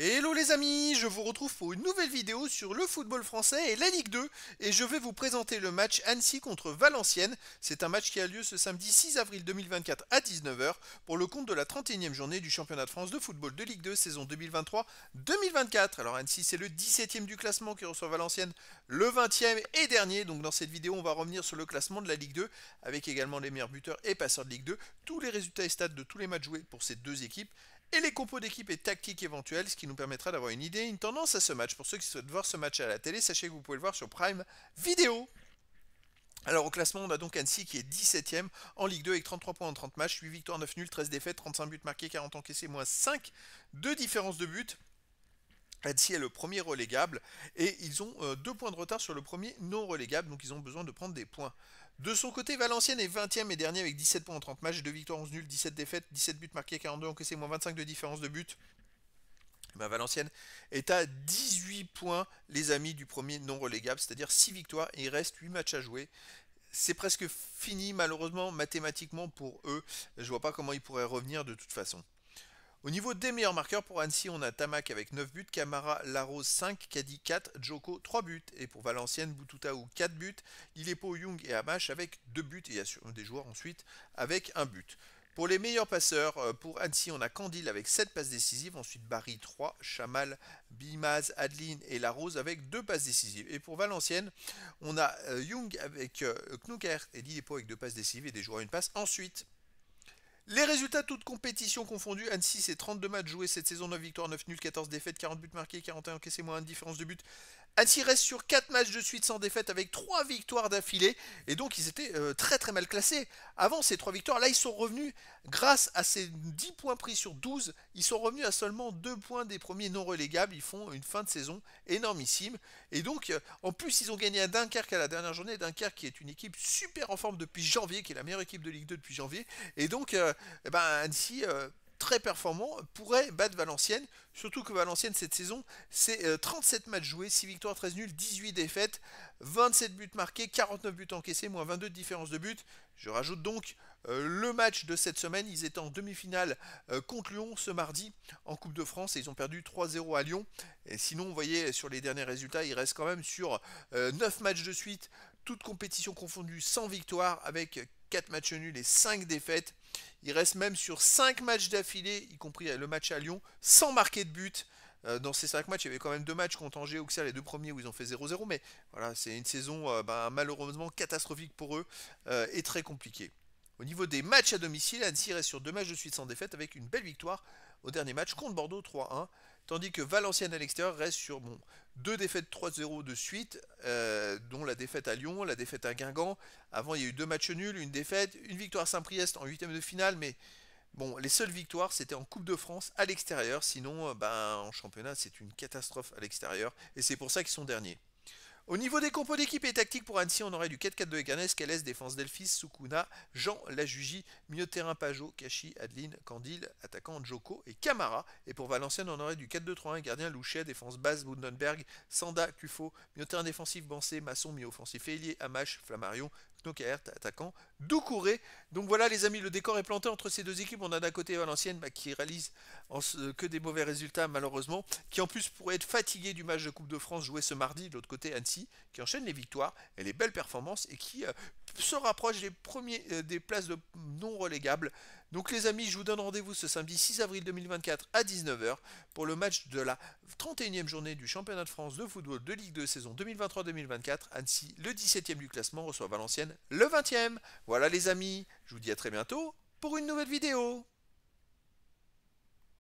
Hello les amis, je vous retrouve pour une nouvelle vidéo sur le football français et la Ligue 2 et je vais vous présenter le match Annecy contre Valenciennes. C'est un match qui a lieu ce samedi 6 avril 2024 à 19h pour le compte de la 31e journée du championnat de France de football de Ligue 2 saison 2023-2024. Alors Annecy c'est le 17e du classement qui reçoit Valenciennes, le 20e et dernier. Donc dans cette vidéo on va revenir sur le classement de la Ligue 2 avec également les meilleurs buteurs et passeurs de Ligue 2, tous les résultats et stats de tous les matchs joués pour ces deux équipes et les compos d'équipe et tactiques éventuelles, ce qui nous permettra d'avoir une idée une tendance à ce match. Pour ceux qui souhaitent voir ce match à la télé, sachez que vous pouvez le voir sur Prime Vidéo. Alors au classement, on a donc Annecy qui est 17ème en Ligue 2 avec 33 points en 30 matchs, 8 victoires, 9 nuls, 13 défaites, 35 buts marqués, 40 encaissés, moins 5 de différence de buts. Annecy est le premier relégable et ils ont euh, deux points de retard sur le premier non relégable, donc ils ont besoin de prendre des points. De son côté, Valenciennes est 20 e et dernier avec 17 points en 30 matchs, 2 victoires, 11 nuls, 17 défaites, 17 buts marqués, 42 encaissés, moins 25 de différence de but. Eh ben, Valenciennes est à 18 points, les amis, du premier non relégable, c'est-à-dire 6 victoires et il reste 8 matchs à jouer c'est presque fini malheureusement mathématiquement pour eux. Je vois pas comment ils pourraient revenir de toute façon. Au niveau des meilleurs marqueurs pour Annecy, on a Tamac avec 9 buts, Camara Larose 5, Caddy 4, Joko 3 buts. Et pour Valenciennes, Boutoutaou, 4 buts, Ilepo Young et Hamash avec 2 buts. Et des joueurs ensuite avec 1 but. Pour les meilleurs passeurs, euh, pour Annecy, on a Candil avec 7 passes décisives, ensuite Barry 3, Chamal, Bimaz, Adeline et Larose avec 2 passes décisives. Et pour Valenciennes, on a euh, Young avec euh, Knukert et Ilepo avec 2 passes décisives et des joueurs à une passe. Ensuite, les résultats, toutes compétitions confondues, Annecy c'est 32 matchs joués cette saison, 9 victoires, 9 nuls, 14 défaites, 40 buts marqués, 41 encaissés, moins 1 différence de but. Annecy reste sur 4 matchs de suite sans défaite avec 3 victoires d'affilée. Et donc ils étaient euh, très très mal classés. Avant ces 3 victoires, là ils sont revenus grâce à ces 10 points pris sur 12. Ils sont revenus à seulement 2 points des premiers non relégables. Ils font une fin de saison énormissime. Et donc euh, en plus ils ont gagné à Dunkerque à la dernière journée. Dunkerque qui est une équipe super en forme depuis janvier, qui est la meilleure équipe de Ligue 2 depuis janvier. Et donc euh, eh ben, Annecy très performant, pourrait battre Valenciennes. Surtout que Valenciennes, cette saison, c'est 37 euh, matchs joués, 6 victoires, 13 nuls, 18 défaites, 27 buts marqués, 49 buts encaissés, moins 22 de différence de but. Je rajoute donc euh, le match de cette semaine. Ils étaient en demi-finale euh, contre Lyon ce mardi en Coupe de France et ils ont perdu 3-0 à Lyon. Et sinon, vous voyez sur les derniers résultats, ils restent quand même sur 9 matchs de suite, toutes compétitions confondues, sans victoire, avec 4 matchs nuls et 5 défaites. Il reste même sur 5 matchs d'affilée, y compris euh, le match à Lyon, sans marquer de but. Euh, dans ces 5 matchs, il y avait quand même deux matchs contre Angers, Auxerre, les deux premiers où ils ont fait 0-0. Mais voilà, c'est une saison euh, ben, malheureusement catastrophique pour eux et très compliquée. Au niveau des matchs à domicile, Annecy reste sur deux matchs de suite sans défaite avec une belle victoire au dernier match contre Bordeaux 3-1. Tandis que Valenciennes à l'extérieur reste sur deux défaites 3-0 de suite, euh, dont la défaite à Lyon, la défaite à Guingamp. Avant, il y a eu deux matchs nuls, une défaite, une victoire à Saint-Priest en huitième de finale, mais bon, les seules victoires, c'était en Coupe de France à l'extérieur. Sinon, euh, ben, en championnat, c'est une catastrophe à l'extérieur, et c'est pour ça qu'ils sont derniers. Au niveau des compos d'équipe et tactique pour Annecy, on aurait du 4-4-2 Ernest Calès, Défense Delphis, Sukuna, Jean Lajugie, Milieu Terrain Pajot, Kashi, Adeline, Candil, attaquant Joko et Camara. Et pour Valenciennes, on aurait du 4-2-3-1, gardien Louchet, défense basse, Bundenberg, Sanda, Cuffo, milieu terrain défensif Bansé, Masson, milieu offensif Félix, Hamash, Flammarion, Knockert, attaquant Doucouré. Donc voilà les amis, le décor est planté entre ces deux équipes. On a d'un côté Valenciennes bah, qui réalise que des mauvais résultats malheureusement, qui en plus pourrait être fatigué du match de Coupe de France joué ce mardi, de l'autre côté Annecy qui enchaîne les victoires et les belles performances et qui euh, se rapproche des, premiers, euh, des places de non relégables. Donc les amis, je vous donne rendez-vous ce samedi 6 avril 2024 à 19h pour le match de la 31e journée du championnat de France de football de Ligue 2 saison 2023-2024. Annecy, le 17e du classement, reçoit Valenciennes, le 20e. Voilà les amis, je vous dis à très bientôt pour une nouvelle vidéo.